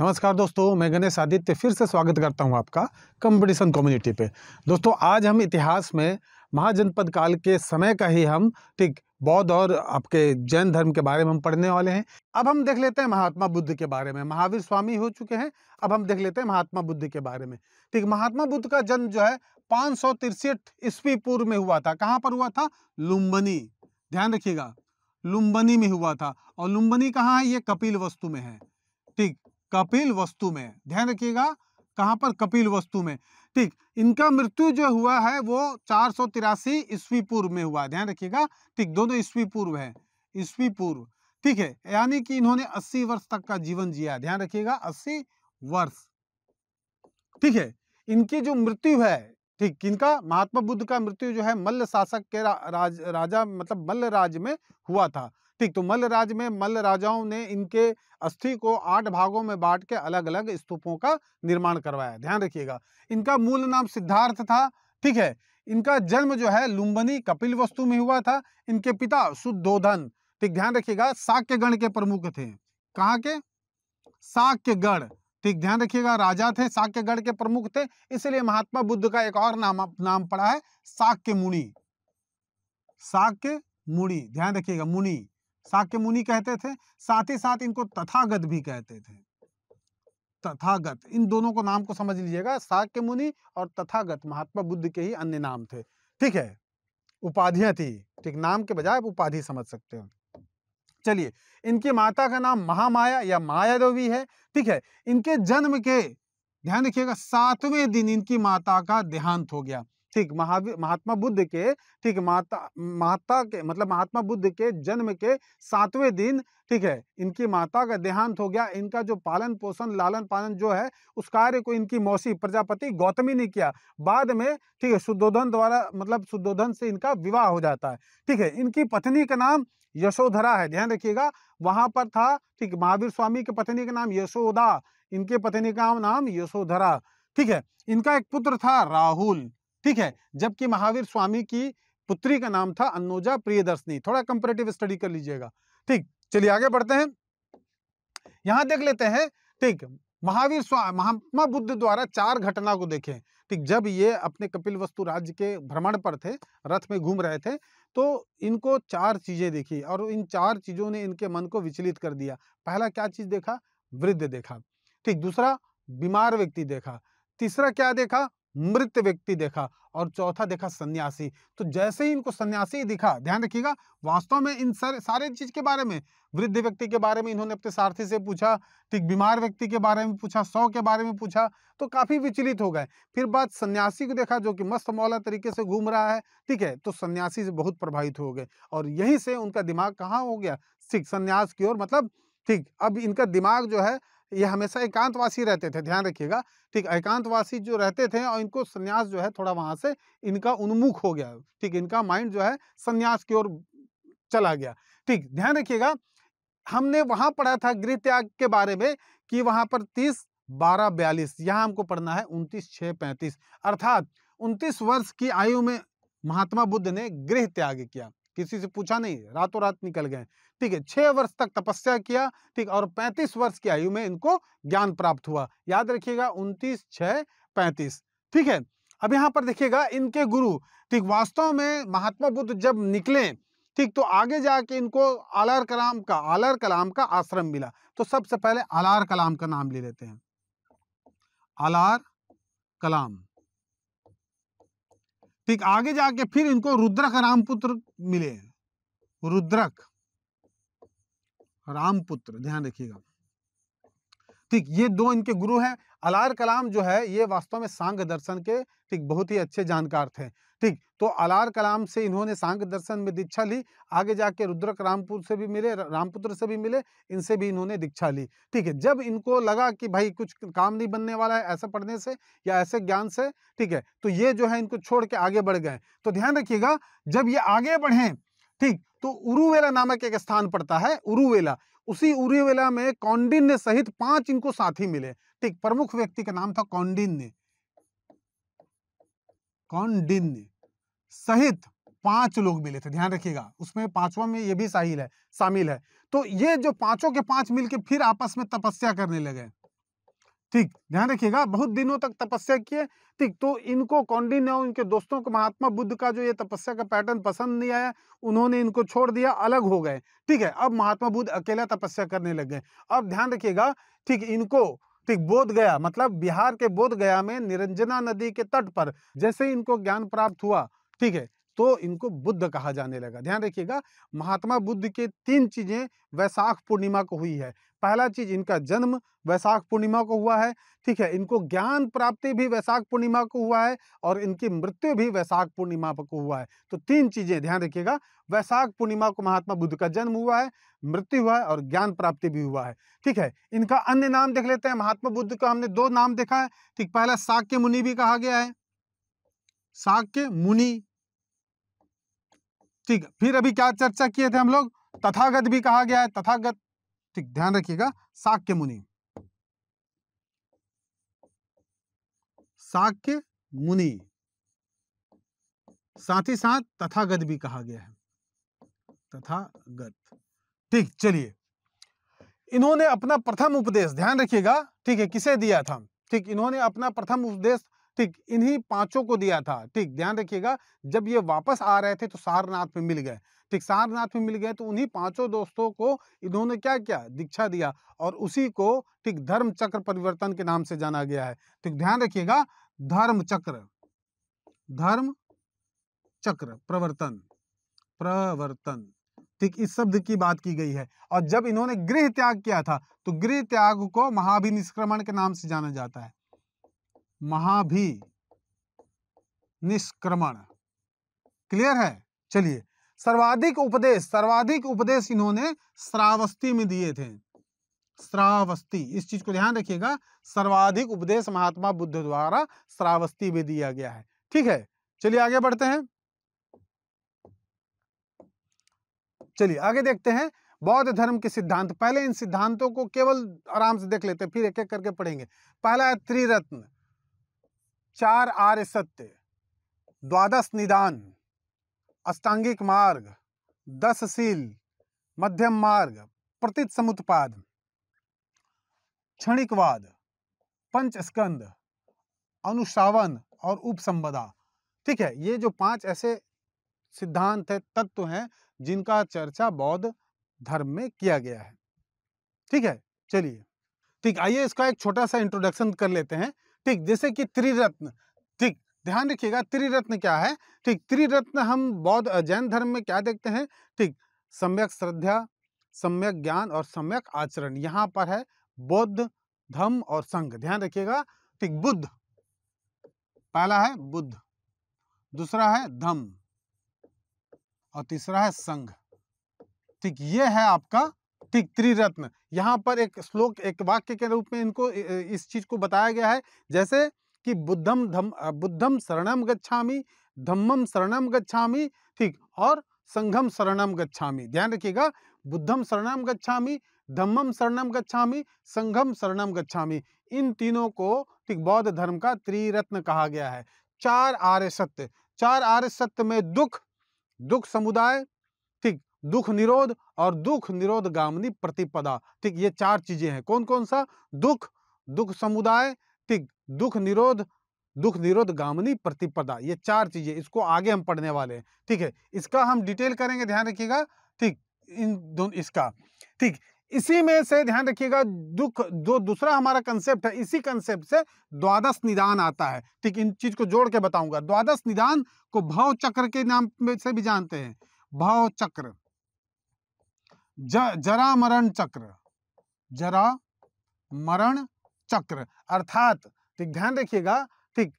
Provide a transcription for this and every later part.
नमस्कार दोस्तों मैं गणेश आदित्य फिर से स्वागत करता हूं आपका कंपटीशन कम्युनिटी पे दोस्तों आज हम इतिहास में महाजनपद काल के समय का ही हम ठीक बौद्ध और आपके जैन धर्म के बारे में हम पढ़ने वाले हैं अब हम देख लेते हैं महात्मा बुद्ध के बारे में महावीर स्वामी हो चुके हैं अब हम देख लेते हैं महात्मा बुद्ध के बारे में ठीक महात्मा बुद्ध का जन्म जो है पाँच सौ तिरसठ ईस्वी पूर्व में हुआ था कहाँ पर हुआ था लुम्बनी ध्यान रखिएगा लुम्बनी में हुआ था और लुम्बनी कहाँ है ये कपिल वस्तु में है ठीक कपिल वस्तु में ध्यान रखिएगा कहाँ पर कपिल वस्तु में ठीक इनका मृत्यु जो हुआ है वो चार सौ तिरासी ईस्वी पूर्व में हुआ ध्यान रखिएगा ठीक दोनों ईस्वी पूर्व है ईस्वी पूर्व ठीक है यानी कि इन्होंने अस्सी वर्ष तक का जीवन जिया ध्यान रखिएगा अस्सी वर्ष ठीक है इनकी जो मृत्यु है ठीक किनका महात्मा बुद्ध का मृत्यु जो है मल्ल शासक के रा, राज, राजा मतलब मल्ल राज्य में हुआ था ठीक तो मल्ल राज में मल्ल राजाओं ने इनके अस्थि को आठ भागों में बांट के अलग अलग स्तूपों का निर्माण करवाया ध्यान रखिएगा इनका मूल नाम सिद्धार्थ था ठीक है इनका जन्म जो है लुम्बनी कपिल वस्तु में हुआ था इनके पिता शुद्धोधन ठीक ध्यान रखिएगा साक्य गण के प्रमुख थे कहा के साक्य गण ठीक ध्यान रखिएगा राजा थे साक्य गण के प्रमुख थे इसलिए महात्मा बुद्ध का एक और नाम नाम पड़ा है साक्य मुनि साक्य मुनि ध्यान रखिएगा मुनि शाक्य मुनि कहते थे साथ ही साथ इनको तथागत भी कहते थे तथागत इन दोनों को नाम को समझ लीजिएगा शाक्य मुनि और तथागत महात्मा बुद्ध के ही अन्य नाम थे ठीक है उपाधियां थी ठीक नाम के बजाय आप उपाधि समझ सकते हो चलिए इनकी माता का नाम महामाया या माया देवी है ठीक है इनके जन्म के ध्यान रखिएगा सातवें दिन इनकी माता का देहांत हो गया ठीक महावीर महात्मा बुद्ध के ठीक माता माता के मतलब महात्मा बुद्ध के जन्म के सातवें दिन ठीक है इनकी माता का देहांत हो गया इनका जो पालन पोषण लालन पालन जो है उस कार्य को इनकी मौसी प्रजापति गौतमी ने किया बाद में ठीक है शुद्धोधन द्वारा मतलब शुद्धोधन से इनका विवाह हो जाता है ठीक है इनकी पत्नी का नाम यशोधरा है ध्यान रखिएगा वहां पर था ठीक महावीर स्वामी के पत्नी का नाम यशोदा इनके पत्नी का नाम यशोधरा ठीक है इनका एक पुत्र था राहुल ठीक है जबकि महावीर स्वामी की पुत्री का नाम था अन्नोजा प्रियदर्शनी थोड़ा कंपेरेटिव स्टडी कर लीजिएगा ठीक चलिए आगे बढ़ते हैं यहां देख लेते हैं ठीक महावीर स्वामी महात्मा बुद्ध द्वारा चार घटना को देखें ठीक जब ये अपने कपिल वस्तु राज्य के भ्रमण पर थे रथ में घूम रहे थे तो इनको चार चीजें देखी और इन चार चीजों ने इनके मन को विचलित कर दिया पहला क्या चीज देखा वृद्ध देखा ठीक दूसरा बीमार व्यक्ति देखा तीसरा क्या देखा मृत व्यक्ति देखा और चौथा देखा सन्यासी तो जैसे ही इनको सन्यासी दिखा ध्यान रखिएगा वास्तव में इन सारे सारे चीज के बारे में वृद्ध व्यक्ति के बारे में इन्होंने अपने सारथी से पूछा ठीक बीमार व्यक्ति के बारे में पूछा सौ के बारे में पूछा तो काफी विचलित हो गए फिर बात सन्यासी को देखा जो कि मस्त मौला तरीके से घूम रहा है ठीक है तो सन्यासी से बहुत प्रभावित हो गए और यहीं से उनका दिमाग कहाँ हो गया सिख सन्यास की ओर मतलब ठीक अब इनका दिमाग जो है ये हमेशा एकांतवासी रहते थे ध्यान रखिएगा ठीक एकांतवासी जो रहते थे और इनको संन्यास जो है थोड़ा वहाँ से इनका उन्मुख हो गया ठीक इनका माइंड जो है सन्यास की ओर चला गया ठीक ध्यान रखिएगा हमने वहाँ पढ़ा था गृह त्याग के बारे में कि वहाँ पर तीस बारह बयालीस यहाँ हमको पढ़ना है उनतीस छः पैंतीस अर्थात उनतीस वर्ष की आयु में महात्मा बुद्ध ने गृह त्याग किया किसी से पूछा नहीं रातों रात निकल गए ठीक है छह वर्ष तक तपस्या किया ठीक और पैंतीस वर्ष की आयु में इनको ज्ञान प्राप्त हुआ याद रखिएगा उन्तीस छः पैंतीस ठीक है अब यहाँ पर देखिएगा इनके गुरु ठीक वास्तव में महात्मा बुद्ध जब निकले ठीक तो आगे जाके इनको आलार कलाम का आलार कलाम का आश्रम मिला तो सबसे पहले आलार कलाम का नाम ले लेते हैं आलार कलाम ठीक आगे जाके फिर इनको रुद्रक रामपुत्र मिले रुद्रक रामपुत्र ध्यान रखिएगा ठीक ये दो इनके गुरु हैं अलार कलाम जो है ये वास्तव में सांग दर्शन के ठीक बहुत ही अच्छे जानकार थे ठीक तो अलार कलाम से इन्होंने सांग दर्शन में दीक्षा ली आगे जाके रुद्रक रामपुर से भी मिले रामपुत्र से भी मिले इनसे भी इन्होंने दीक्षा ली ठीक है जब इनको लगा कि भाई कुछ काम नहीं बनने वाला है ऐसा पढ़ने से या ऐसे ज्ञान से ठीक है तो ये जो है इनको छोड़ के आगे बढ़ गए तो ध्यान रखिएगा जब ये आगे बढ़े ठीक तो उरुवेला नामक एक स्थान पड़ता है उरुवेला उसी उरुवेला में कौंडिन्य सहित पांच इनको साथी मिले ठीक प्रमुख व्यक्ति का नाम था कौंडिन्य कौंडिन्य सहित पांच लोग मिले थे ध्यान रखिएगा उसमें पांचवा में ये भी शामिल है शामिल है तो ये जो पांचों के पांच मिलके फिर आपस में तपस्या करने लगे ठीक ध्यान रखिएगा बहुत दिनों तक तपस्या किए ठीक तो इनको कौंडिन और इनके दोस्तों को महात्मा बुद्ध का जो ये तपस्या का पैटर्न पसंद नहीं आया उन्होंने इनको छोड़ दिया अलग हो गए ठीक है अब महात्मा बुद्ध अकेला तपस्या करने लग गए अब ध्यान रखिएगा ठीक इनको ठीक बोध गया मतलब बिहार के बोध गया में निरंजना नदी के तट पर जैसे इनको ज्ञान प्राप्त हुआ ठीक है तो इनको बुद्ध कहा जाने लगा ध्यान रखिएगा महात्मा बुद्ध के तीन चीजें वैशाख पूर्णिमा को हुई है पहला चीज इनका जन्म वैशाख पूर्णिमा को हुआ है ठीक है इनको ज्ञान प्राप्ति भी वैशाख पूर्णिमा को हुआ है और इनकी मृत्यु भी वैशाख पूर्णिमा को हुआ है तो तीन चीजें ध्यान रखिएगा वैशाख पूर्णिमा को महात्मा बुद्ध का जन्म हुआ है मृत्यु हुआ है और ज्ञान प्राप्ति भी हुआ है ठीक है इनका अन्य नाम देख लेते हैं महात्मा बुद्ध का हमने दो नाम देखा है ठीक पहला साक्य मुनि भी कहा गया है साक्य मुनि ठीक फिर अभी क्या चर्चा किए थे हम लोग तथागत भी कहा गया है तथागत ठीक ध्यान रखिएगा साक्य मुनि साक्य मुनि साथ ही साथ तथागत भी कहा गया है तथागत ठीक चलिए इन्होंने अपना प्रथम उपदेश ध्यान रखिएगा ठीक है किसे दिया था ठीक इन्होंने अपना प्रथम उपदेश ठीक इन्हीं पांचों को दिया था ठीक ध्यान रखिएगा जब ये वापस आ रहे थे तो सारनाथ में मिल गए ठीक सारनाथ में मिल गए तो उन्हीं पांचों दोस्तों को इन्होंने क्या किया दीक्षा दिया और उसी को ठीक धर्म चक्र परिवर्तन के नाम से जाना गया है ठीक ध्यान रखिएगा धर्म चक्र धर्म चक्र प्रवर्तन प्रवर्तन ठीक इस शब्द की बात की गई है और जब इन्होंने गृह त्याग किया था तो गृह त्याग को महाभिनिष्क्रमण के नाम से जाना जाता है महाभि निष्क्रमण क्लियर है चलिए सर्वाधिक उपदेश सर्वाधिक उपदेश इन्होंने श्रावस्ती में दिए थे श्रावस्ती इस चीज को ध्यान रखिएगा सर्वाधिक उपदेश महात्मा बुद्ध द्वारा श्रावस्ती में दिया गया है ठीक है चलिए आगे बढ़ते हैं चलिए आगे देखते हैं बौद्ध धर्म के सिद्धांत पहले इन सिद्धांतों को केवल आराम से देख लेते हैं फिर एक एक करके पढ़ेंगे पहला है त्रिरत्न चार आर्य सत्य द्वादश निदान अष्टांगिक मार्ग दसशील मध्यम मार्ग प्रतीत समुत्पाद क्षणिकवाद स्कंद अनुशावन और उपसंबदा ठीक है ये जो पांच ऐसे सिद्धांत है तत्व हैं जिनका चर्चा बौद्ध धर्म में किया गया है ठीक है चलिए ठीक आइए इसका एक छोटा सा इंट्रोडक्शन कर लेते हैं ठीक जैसे कि त्रिरत्न ध्यान रखिएगा त्रिरत्न क्या है ठीक त्रिरत्न हम बौद्ध जैन धर्म में क्या देखते हैं ठीक सम्यक श्रद्धा सम्यक ज्ञान और सम्यक आचरण यहाँ पर है बौद्ध धम और संघ ध्यान रखिएगा ठीक बुद्ध पहला है बुद्ध दूसरा है धम और तीसरा है संघ ठीक ये है आपका ठीक त्रिरत्न यहाँ पर एक श्लोक एक वाक्य के रूप में इनको इस चीज को बताया गया है जैसे कि बुद्धम धम बुद्धम शरणम गच्छामी धम्मम शरणम गच्छामी ठीक और संघम शरणम गच्छामी ध्यान रखिएगा बुद्धम शरणम गच्छामी धम्मम शरणम गच्छामी संघम शरणम गच्छामी इन तीनों को ठीक बौद्ध धर्म का त्रिरत्न कहा गया है चार आर्य सत्य चार आर्य सत्य में दुख दुख समुदाय ठीक दुख निरोध और दुख निरोध गामनी प्रतिपदा ठीक ये चार चीजें हैं कौन कौन सा दुख दुख समुदाय ठीक दुख निरोध दुख निरोध गामनी प्रतिपदा ये चार चीजें इसको आगे हम पढ़ने वाले हैं ठीक है इसका हम डिटेल करेंगे ध्यान रखिएगा ठीक इन दोनों इसका ठीक इसी में से ध्यान रखिएगा दुख जो दूसरा हमारा कंसेप्ट है इसी कंसेप्ट से द्वादश निदान आता है ठीक इन चीज को जोड़ के बताऊंगा द्वादश निदान को भाव चक्र के नाम से भी जानते हैं भाव चक्र ज, जरा मरण चक्र जरा मरण चक्र अर्थात ठीक ध्यान रखिएगा ठीक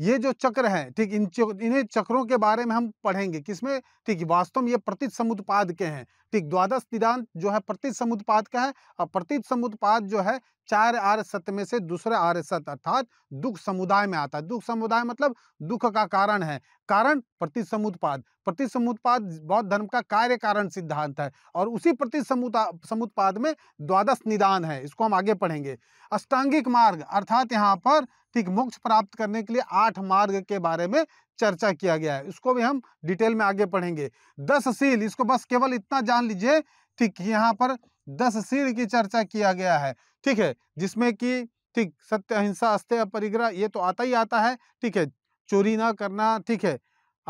ये जो चक्र है ठीक इन इन्हें चक्रों के बारे में हम पढ़ेंगे किसमें ठीक वास्तव में ये प्रतीत समुत्पाद के हैं द्वादश दिदांत जो है प्रतीत समुत्पाद का है और प्रतीत समुत्पाद जो है चार आर्य सत्य में से दूसरे आर्य सत्य अर्थात दुख समुदाय में आता है दुख समुदाय मतलब दुख का कारण है कारण प्रति समुत्पाद प्रति समुत्पाद बौद्ध धर्म का कार्य कारण सिद्धांत है और उसी प्रति समुत्पाद में द्वादश निदान है इसको हम आगे पढ़ेंगे अष्टांगिक मार्ग अर्थात यहाँ पर ठीक मोक्ष प्राप्त करने के लिए आठ मार्ग के बारे में चर्चा किया गया है उसको भी हम डिटेल में आगे पढ़ेंगे दस सील इसको बस केवल इतना जान लीजिए ठीक यहाँ पर दस सील की चर्चा किया गया है ठीक है जिसमें कि ठीक सत्य अहिंसा अस्त्य परिग्रह ये तो आता ही आता है ठीक है चोरी ना करना ठीक है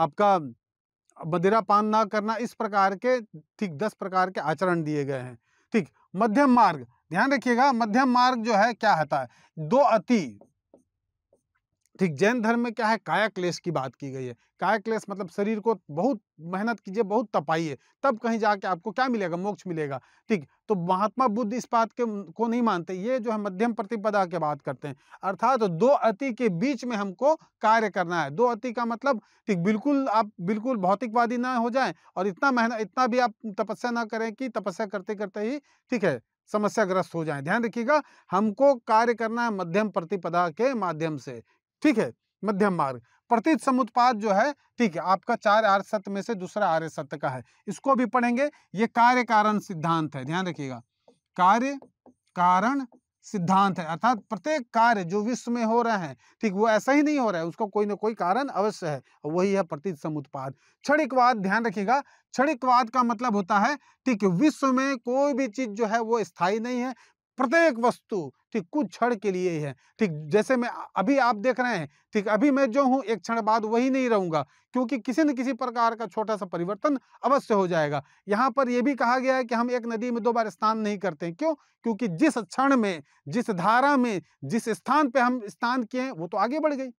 आपका मदिरा पान ना करना इस प्रकार के ठीक दस प्रकार के आचरण दिए गए हैं ठीक मध्यम मार्ग ध्यान रखिएगा मध्यम मार्ग जो है क्या होता है दो अति ठीक जैन धर्म में क्या है काया क्लेश की बात की गई है काया क्लेश मतलब शरीर को बहुत मेहनत कीजिए बहुत तपाइए तब कहीं जाके आपको क्या मिलेगा मोक्ष मिलेगा ठीक तो महात्मा बुद्ध इस बात के को नहीं मानते ये जो है मध्यम प्रतिपदा के बात करते हैं अर्थात तो दो अति के बीच में हमको कार्य करना है दो अति का मतलब ठीक बिल्कुल आप बिल्कुल भौतिकवादी ना हो जाए और इतना मेहनत इतना भी आप तपस्या ना करें कि तपस्या करते करते ही ठीक है समस्याग्रस्त हो जाए ध्यान रखिएगा हमको कार्य करना है मध्यम प्रतिपदा के माध्यम से ठीक है मध्यम मार्ग प्रतीत समुत्पाद जो है ठीक है आपका चार आर्य सत्य में से दूसरा आर्य सत्य का है इसको भी पढ़ेंगे ये कार्य कारण सिद्धांत है ध्यान रखिएगा कार्य कारण सिद्धांत है अर्थात प्रत्येक कार्य जो विश्व में हो रहे हैं ठीक वो ऐसा ही नहीं हो रहा है उसका कोई ना कोई कारण अवश्य है वही है प्रतीत समुत्पाद क्षणिकवाद ध्यान रखिएगा क्षणिकवाद का मतलब होता है ठीक है विश्व में कोई भी चीज जो है वो स्थायी नहीं है प्रत्येक वस्तु ठीक कुछ क्षण के लिए ही है ठीक जैसे मैं अभी आप देख रहे हैं ठीक अभी मैं जो हूँ एक क्षण बाद वही नहीं रहूंगा क्योंकि किसी न किसी प्रकार का छोटा सा परिवर्तन अवश्य हो जाएगा यहाँ पर यह भी कहा गया है कि हम एक नदी में दो बार स्नान नहीं करते हैं क्यों क्योंकि जिस क्षण में जिस धारा में जिस स्थान पर हम स्नान किए हैं वो तो आगे बढ़ गई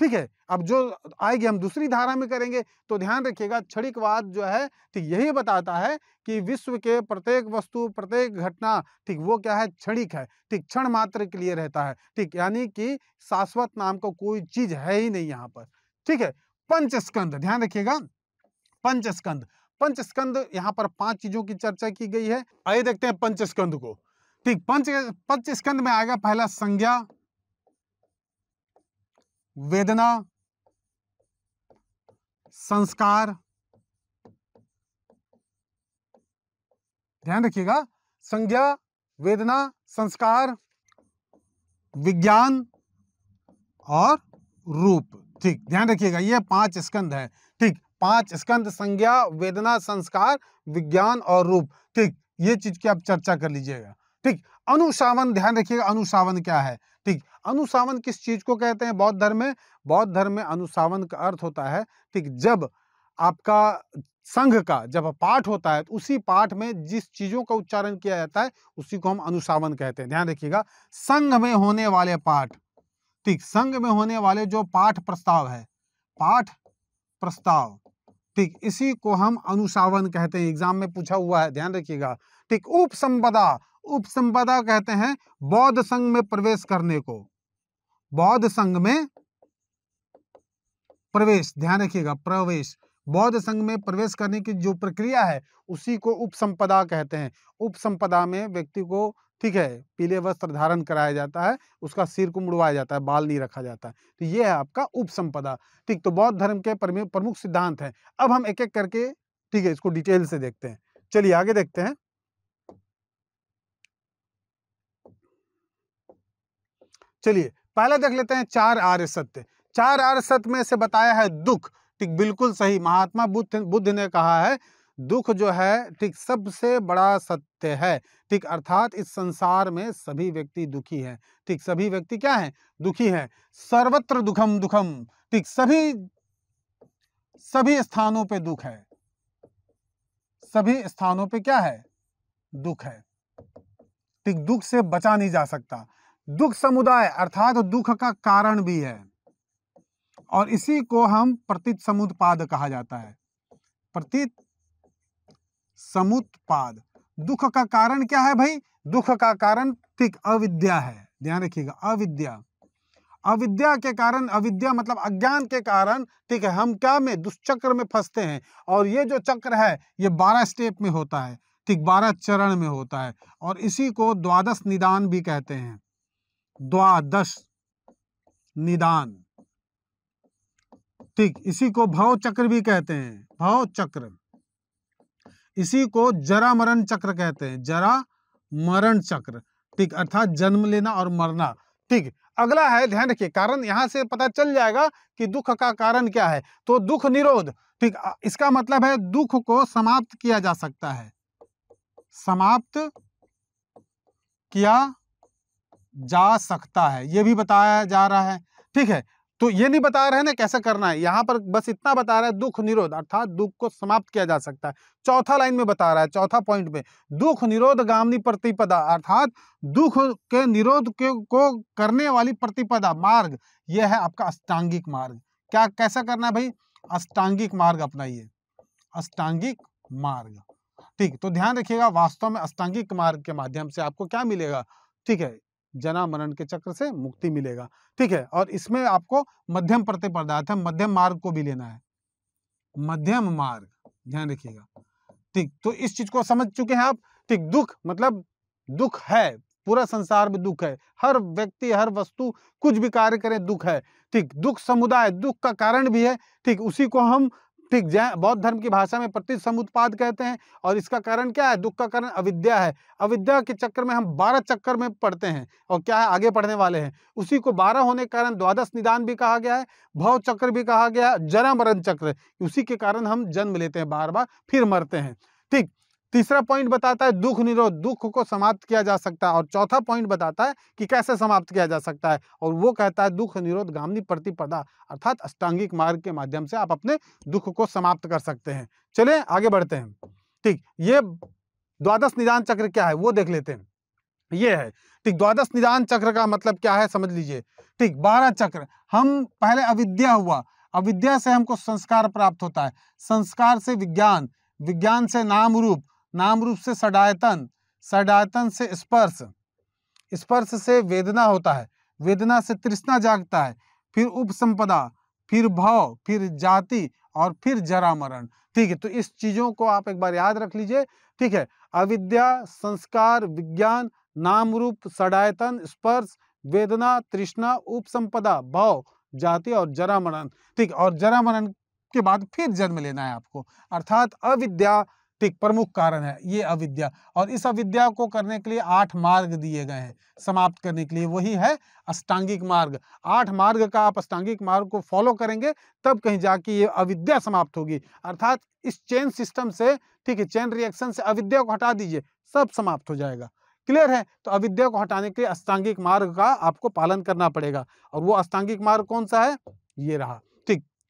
ठीक है अब जो आएगी हम दूसरी धारा में करेंगे तो ध्यान रखिएगा क्षणिकवाद जो है ठीक यही बताता है कि विश्व के प्रत्येक वस्तु प्रत्येक घटना ठीक वो क्या है क्षणिक है ठीक क्षण मात्र के लिए रहता है ठीक यानी कि शाश्वत नाम को कोई चीज है ही नहीं यहाँ पर ठीक है पंचस्कंद ध्यान रखिएगा पंचस्कंद पंचस्कंद यहाँ पर पांच चीजों की चर्चा की गई है आइए देखते हैं पंचस्कंद को ठीक पंच पंचस्कंद में आएगा पहला संज्ञा वेदना संस्कार ध्यान रखिएगा संज्ञा वेदना संस्कार विज्ञान और रूप ठीक ध्यान रखिएगा ये पांच स्कंद है ठीक पांच स्कंद संज्ञा वेदना संस्कार विज्ञान और रूप ठीक ये चीज की आप चर्चा कर लीजिएगा ठीक अनुशावन ध्यान रखिएगा अनुशावन क्या है अनुसावन किस चीज़ को कहते हैं बौद्ध धर्म में बौद्ध धर्म में अनुसावन का अर्थ होता है ठीक जब आपका संघ का जब पाठ होता है तो उसी पाठ में जिस चीज़ों का उच्चारण किया जाता है उसी को हम अनुसावन कहते हैं ध्यान रखिएगा संघ में होने वाले पाठ ठीक संघ में होने वाले जो पाठ प्रस्ताव है पाठ प्रस्ताव ठीक इसी को हम अनुसावन कहते हैं एग्जाम में पूछा हुआ है ध्यान रखिएगा ठीक उपसंपदा उपसंपदा कहते हैं बौद्ध संघ में प्रवेश करने को बौद्ध संघ में प्रवेश ध्यान रखिएगा प्रवेश बौद्ध संघ में प्रवेश करने की जो प्रक्रिया है उसी को उपसंपदा कहते हैं उपसंपदा में व्यक्ति को ठीक है पीले वस्त्र धारण कराया जाता है उसका सिर को मुड़वाया जाता है बाल नहीं रखा जाता है तो ये है आपका उपसंपदा ठीक तो बौद्ध धर्म के प्रमुख सिद्धांत हैं अब हम एक एक करके ठीक है इसको डिटेल से देखते हैं चलिए आगे देखते हैं चलिए पहले देख लेते हैं चार आर्य सत्य चार आर्य सत्य में से बताया है दुख ठीक बिल्कुल सही महात्मा बुद्ध बुद्ध ने कहा है दुख जो है ठीक सबसे बड़ा सत्य है ठीक अर्थात इस संसार में सभी व्यक्ति दुखी हैं ठीक सभी व्यक्ति क्या हैं दुखी हैं सर्वत्र दुखम दुखम ठीक सभी सभी स्थानों पे दुख है सभी स्थानों पे क्या है दुख है ठीक दुख से बचा नहीं जा सकता दुख समुदाय अर्थात दुख का कारण भी है और इसी को हम प्रतीत समुत्पाद कहा जाता है प्रतीत समुत्पाद दुख का कारण क्या है भाई दुख का कारण ठीक अविद्या है ध्यान रखिएगा अविद्या अविद्या के कारण अविद्या मतलब अज्ञान के कारण ठीक है हम क्या में दुष्चक्र में फंसते हैं और ये जो चक्र है ये बारह स्टेप में होता है ठीक बारह चरण में होता है और इसी को द्वादश निदान भी कहते हैं द्वादश निदान ठीक इसी को भव चक्र भी कहते हैं भव चक्र इसी को जरा मरण चक्र कहते हैं जरा मरण चक्र ठीक अर्थात जन्म लेना और मरना ठीक अगला है ध्यान रखिए कारण यहां से पता चल जाएगा कि दुख का कारण क्या है तो दुख निरोध ठीक इसका मतलब है दुख को समाप्त किया जा सकता है समाप्त किया जा सकता है ये भी बताया जा रहा है ठीक है तो ये नहीं बता रहे ना कैसे करना है यहाँ पर बस इतना बता रहा है दुख निरोध अर्थात दुख को समाप्त किया जा सकता है चौथा लाइन में बता रहा है चौथा पॉइंट में दुख निरोध गामनी प्रतिपदा अर्थात दुख के निरोध के को करने वाली प्रतिपदा मार्ग यह है आपका अष्टांगिक मार्ग क्या कैसा करना है भाई अष्टांगिक मार्ग अपनाइए अष्टांगिक मार्ग ठीक तो ध्यान रखिएगा वास्तव में अष्टांगिक मार्ग के माध्यम से आपको क्या मिलेगा ठीक है जना मरण के चक्र से मुक्ति मिलेगा ठीक है और इसमें आपको मध्यम प्रतिपदार्थ है मध्यम मार्ग को भी लेना है मध्यम मार्ग ध्यान रखिएगा ठीक तो इस चीज को समझ चुके हैं आप ठीक दुख मतलब दुख है पूरा संसार में दुख है हर व्यक्ति हर वस्तु कुछ भी कार्य करे दुख है ठीक दुख समुदाय दुख का कारण भी है ठीक उसी को हम ठीक जैन बौद्ध धर्म की भाषा में प्रति समुत्पाद कहते हैं और इसका कारण क्या है दुख का कारण अविद्या है अविद्या के चक्कर में हम बारह चक्कर में पढ़ते हैं और क्या है आगे पढ़ने वाले हैं उसी को बारह होने के कारण द्वादश निदान भी कहा गया है भव चक्र भी कहा गया है जरा मरण चक्र उसी के कारण हम जन्म लेते हैं बार बार फिर मरते हैं ठीक तीसरा पॉइंट बताता है दुख निरोध दुख को समाप्त किया जा सकता है और चौथा पॉइंट बताता है कि कैसे समाप्त किया जा सकता है और वो कहता है दुख निरोध गामनी प्रतिपदा अर्थात अष्टांगिक मार्ग के माध्यम से आप अपने दुख को समाप्त कर सकते हैं चलिए आगे बढ़ते हैं ठीक ये द्वादश निदान चक्र क्या है वो देख लेते हैं ये है ठीक द्वादश निदान चक्र का मतलब क्या है समझ लीजिए ठीक बारह चक्र हम पहले अविद्या हुआ अविद्या से हमको संस्कार प्राप्त होता है संस्कार से विज्ञान विज्ञान से नाम रूप नाम रूप से सडायतन सडायतन से स्पर्श स्पर्श से वेदना होता है वेदना से तृष्णा जागता है फिर उपसंपदा फिर भाव फिर जाति और फिर जरा मरण ठीक है तो इस चीज़ों को आप एक बार याद रख लीजिए ठीक है अविद्या संस्कार विज्ञान नाम रूप सडायतन स्पर्श वेदना तृष्णा उपसंपदा भाव जाति और जरा मरण ठीक और जरा मरण के बाद फिर जन्म लेना है आपको अर्थात अविद्या ठीक प्रमुख कारण है ये अविद्या और इस अविद्या को करने के लिए आठ मार्ग दिए गए हैं समाप्त करने के लिए वही है अष्टांगिक मार्ग आठ मार्ग का आप अष्टांगिक मार्ग को फॉलो करेंगे तब कहीं जाके ये अविद्या समाप्त होगी अर्थात इस चेन सिस्टम से ठीक है चेन रिएक्शन से अविद्या को हटा दीजिए सब समाप्त हो जाएगा क्लियर है तो अविद्या को हटाने के लिए अष्टांगिक मार्ग का आपको पालन करना पड़ेगा और वो अष्टांगिक मार्ग कौन सा है ये रहा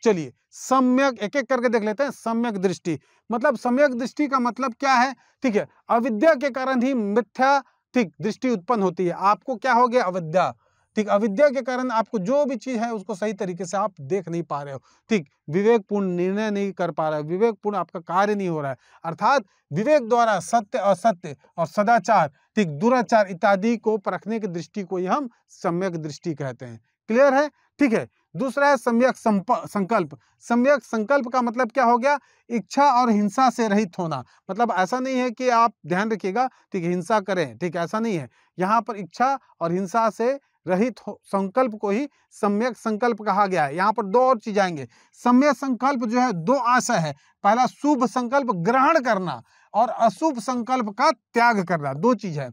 चलिए सम्यक एक एक करके देख लेते हैं सम्यक दृष्टि मतलब सम्यक दृष्टि का मतलब क्या है ठीक है अविद्या के कारण ही मिथ्या ठीक दृष्टि उत्पन्न होती है आपको क्या हो गया अविद्या ठीक अविद्या के कारण आपको जो भी चीज है उसको सही तरीके से आप देख नहीं पा रहे हो ठीक विवेकपूर्ण निर्णय नहीं कर पा रहे हो विवेकपूर्ण आपका कार्य नहीं हो रहा है अर्थात विवेक द्वारा सत्य असत्य और सदाचार ठीक दुराचार इत्यादि को परखने की दृष्टि को ही हम सम्यक दृष्टि कहते हैं क्लियर है ठीक है दूसरा है सम्यक संकल्प सम्यक संकल्प का मतलब क्या हो गया इच्छा और हिंसा से रहित होना मतलब ऐसा नहीं है कि आप ध्यान रखिएगा ठीक हिंसा करें ठीक ऐसा नहीं है यहाँ पर इच्छा और हिंसा से रहित संकल्प को ही सम्यक संकल्प कहा गया है यहाँ पर दो और चीज आएंगे सम्यक संकल्प जो है दो आशा है पहला शुभ संकल्प ग्रहण करना और अशुभ संकल्प का त्याग करना दो चीज है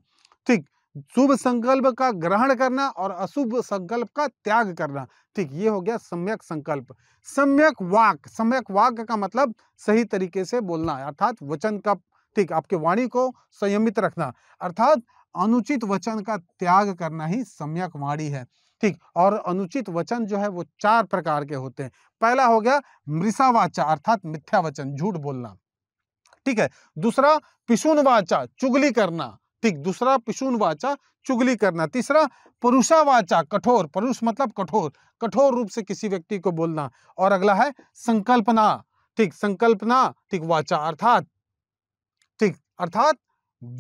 ठीक शुभ संकल्प का ग्रहण करना और अशुभ संकल्प का त्याग करना ठीक ये हो गया सम्यक संकल्प सम्यक वाक सम्यक वाक का मतलब सही तरीके से बोलना अर्थात वचन का ठीक आपके वाणी को संयमित रखना अर्थात अनुचित वचन का त्याग करना ही सम्यक वाणी है ठीक और अनुचित वचन जो है वो चार प्रकार के होते हैं पहला हो गया मृषावाचा अर्थात मिथ्या वचन झूठ बोलना ठीक है दूसरा पिशुन वाचा चुगली करना ठीक दूसरा पिशुन वाचा चुगली करना तीसरा पुरुषा वाचा कठोर पुरुष मतलब कठोर कठोर रूप से किसी व्यक्ति को बोलना और अगला है संकल्पना ठीक संकल्पना ठीक वाचा अर्थात ठीक अर्थात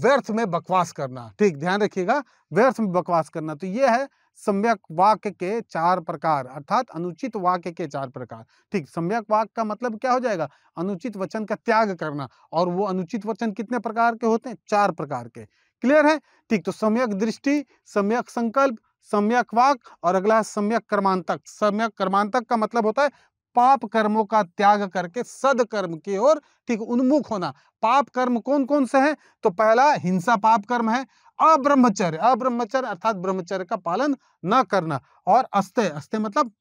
व्यर्थ में बकवास करना ठीक ध्यान रखिएगा व्यर्थ में बकवास करना तो यह है सम्यक वाक्य के चार प्रकार अर्थात अनुचित वाक्य के चार प्रकार ठीक सम्यक वाक्य का मतलब क्या हो जाएगा अनुचित वचन का त्याग करना और वो अनुचित वचन कितने प्रकार के होते हैं चार प्रकार के क्लियर है ठीक तो सम्यक दृष्टि सम्यक संकल्प सम्यक वाक और अगला है सम्यक कर्मांतक सम्यक कर्मांतक का मतलब होता है पाप कर्मों का त्याग करके सदकर्म की ओर ठीक उन्मुख होना पाप कर्म कौन कौन से हैं तो पहला हिंसा पाप कर्म है अब्रह्मचर्य अब्रह्मचर्य अर्थात ब्रह्मचर्य का पालन न करना और अस्ते अस्ते मतलब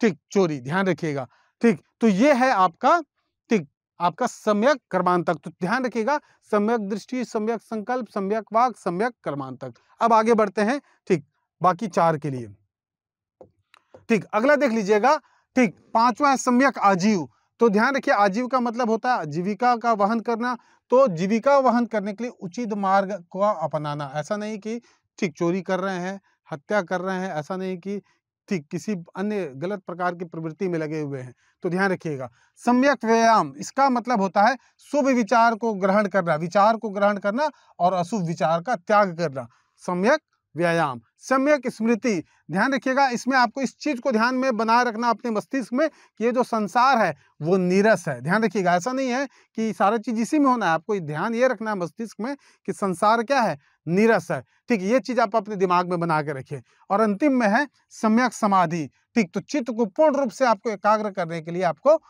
ठीक चोरी ध्यान रखिएगा ठीक तो ये है आपका आपका सम्यक कर्मांतक तो ध्यान रखिएगा सम्यक दृष्टि सम्यक संकल्प सम्यक वाक सम्यक कर्मांतक अब आगे बढ़ते हैं ठीक बाकी चार के लिए ठीक अगला देख लीजिएगा ठीक पांचवा है सम्यक आजीव तो ध्यान रखिए आजीव का मतलब होता है जीविका का वहन करना तो जीविका वहन करने के लिए उचित मार्ग को अपनाना ऐसा नहीं कि ठीक चोरी कर रहे हैं हत्या कर रहे हैं ऐसा नहीं कि व्यक्ति किसी अन्य गलत प्रकार की प्रवृत्ति में लगे हुए हैं तो ध्यान रखिएगा सम्यक व्यायाम इसका मतलब होता है शुभ विचार को ग्रहण करना विचार को ग्रहण करना और अशुभ विचार का त्याग करना सम्यक व्यायाम सम्यक स्मृति ध्यान रखिएगा इसमें आपको इस चीज़ को ध्यान में बनाए रखना अपने मस्तिष्क में कि ये जो संसार है वो नीरस है ध्यान रखिएगा ऐसा नहीं है कि सारा चीज़ इसी में होना है आपको ध्यान ये रखना है मस्तिष्क में कि संसार क्या है नीरस है ठीक ये चीज आप अपने दिमाग में बना के रखिए और अंतिम में है सम्यक समाधि ठीक तो चित्त को पूर्ण रूप से आपको एकाग्र करने के लिए आपको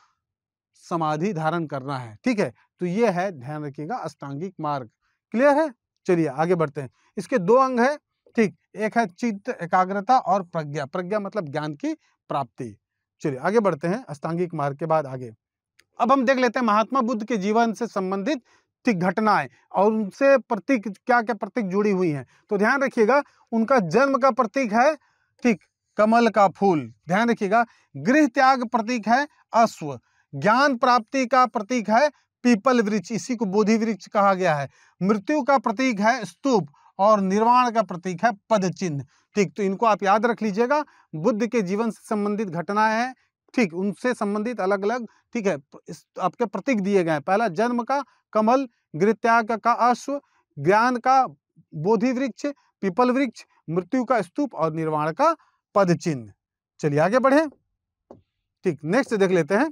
समाधि धारण करना है ठीक है तो ये है ध्यान रखिएगा अष्टांगिक मार्ग क्लियर है चलिए आगे बढ़ते हैं इसके दो अंग है ठीक एक है चित्त एकाग्रता और प्रज्ञा प्रज्ञा मतलब ज्ञान की प्राप्ति चलिए आगे बढ़ते हैं अष्टांगिक मार्ग के बाद आगे अब हम देख लेते हैं महात्मा बुद्ध के जीवन से संबंधित प्रतीक घटनाएं और उनसे प्रतीक क्या क्या प्रतीक जुड़ी हुई हैं तो ध्यान रखिएगा उनका जन्म का प्रतीक है ठीक कमल का फूल ध्यान रखिएगा गृह त्याग प्रतीक है अश्व ज्ञान प्राप्ति का प्रतीक है पीपल वृक्ष इसी को बोधि वृक्ष कहा गया है मृत्यु का प्रतीक है स्तूप और निर्वाण का प्रतीक है पद चिन्ह ठीक तो इनको आप याद रख लीजिएगा बुद्ध के जीवन से संबंधित घटनाएं हैं ठीक उनसे संबंधित अलग अलग ठीक है आपके प्रतीक दिए गए हैं पहला जन्म का कमल गृत्याग का अश्व ज्ञान का बोधि वृक्ष पिपल वृक्ष मृत्यु का स्तूप और निर्वाण का पद चिन्ह चलिए आगे बढ़े ठीक नेक्स्ट देख लेते हैं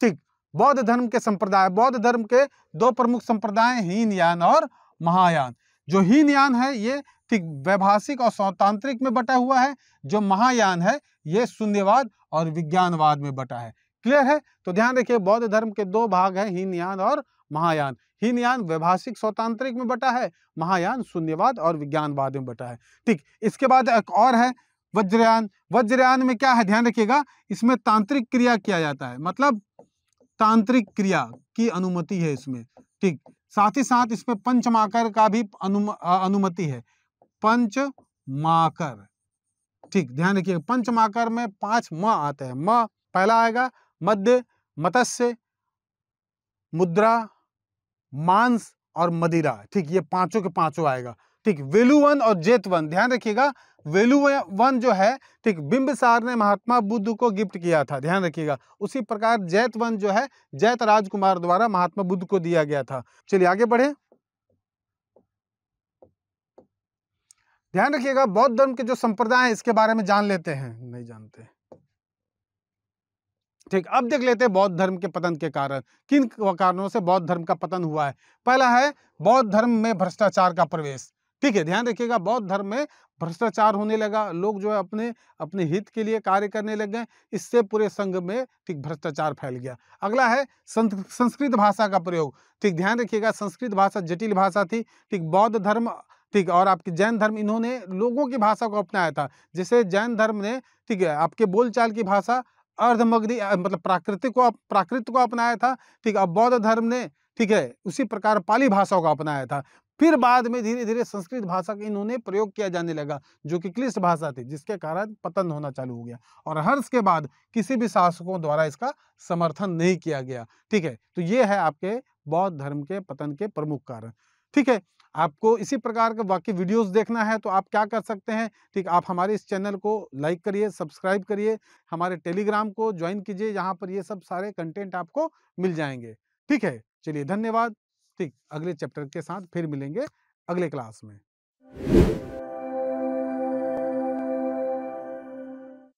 ठीक बौद्ध धर्म के संप्रदाय बौद्ध धर्म के दो प्रमुख संप्रदाय हीन यान और महायान जो हीन यान है ये ठीक वैभाषिक और स्वतांत्रिक में बटा हुआ है जो महायान है ये शून्यवाद और विज्ञानवाद में बटा है क्लियर है तो ध्यान रखिए बौद्ध धर्म के दो भाग हैं हीन यान और महायान हीनयान व्यवहाषिक स्वतांत्रिक में बटा है महायान शून्यवाद और विज्ञानवाद में बटा है ठीक इसके बाद एक और है वज्रयान वज्रयान में क्या है ध्यान रखिएगा इसमें तांत्रिक क्रिया किया जाता है मतलब तांत्रिक क्रिया की अनुमति है इसमें ठीक साथ ही साथ इसमें पंचमाकर का भी अनु, अनुमति है पंचमाकर ठीक ध्यान रखिएगा पंचमाकर में पांच म आते हैं म पहला आएगा मध्य मत्स्य मुद्रा मांस और मदिरा ठीक ये पांचों के पांचों आएगा ठीक वेलुवन और जेतवन ध्यान रखिएगा वेलुवन जो है ठीक बिंबसार ने महात्मा बुद्ध को गिफ्ट किया था ध्यान रखिएगा उसी प्रकार जैतवन जो है जैत राजकुमार द्वारा महात्मा बुद्ध को दिया गया था चलिए आगे बढ़े ध्यान रखिएगा बौद्ध धर्म के जो संप्रदाय है इसके बारे में जान लेते हैं नहीं जानते ठीक अब देख लेते हैं बौद्ध धर्म के पतन के कारण किन कारणों से बौद्ध धर्म का पतन हुआ है पहला है बौद्ध धर्म में भ्रष्टाचार का प्रवेश ठीक है ध्यान रखिएगा बौद्ध धर्म में भ्रष्टाचार होने लगा लोग जो है अपने अपने हित के लिए कार्य करने लग गए इससे पूरे संघ में ठीक भ्रष्टाचार फैल गया अगला है संस्कृत भाषा का प्रयोग ठीक ध्यान रखिएगा संस्कृत भाषा जटिल भाषा थी ठीक बौद्ध धर्म ठीक और आपके जैन धर्म इन्होंने लोगों की भाषा को अपनाया था जैसे जैन धर्म ने ठीक है आपके बोलचाल की भाषा अर्धमग्नि मतलब प्राकृतिक को प्राकृत को अपनाया था ठीक अब बौद्ध धर्म ने ठीक है उसी प्रकार पाली भाषा को अपनाया था फिर बाद में धीरे धीरे संस्कृत भाषा का इन्होंने प्रयोग किया जाने लगा जो कि क्लिष्ट भाषा थी जिसके कारण पतन होना चालू हो गया और हर्ष के बाद किसी भी शासकों द्वारा इसका समर्थन नहीं किया गया ठीक है तो ये है आपके बौद्ध धर्म के पतन के प्रमुख कारण ठीक है आपको इसी प्रकार के बाकी वीडियोस देखना है तो आप क्या कर सकते हैं ठीक आप हमारे इस चैनल को लाइक करिए सब्सक्राइब करिए हमारे टेलीग्राम को ज्वाइन कीजिए यहाँ पर ये सब सारे कंटेंट आपको मिल जाएंगे ठीक है चलिए धन्यवाद ठीक अगले चैप्टर के साथ फिर मिलेंगे अगले क्लास में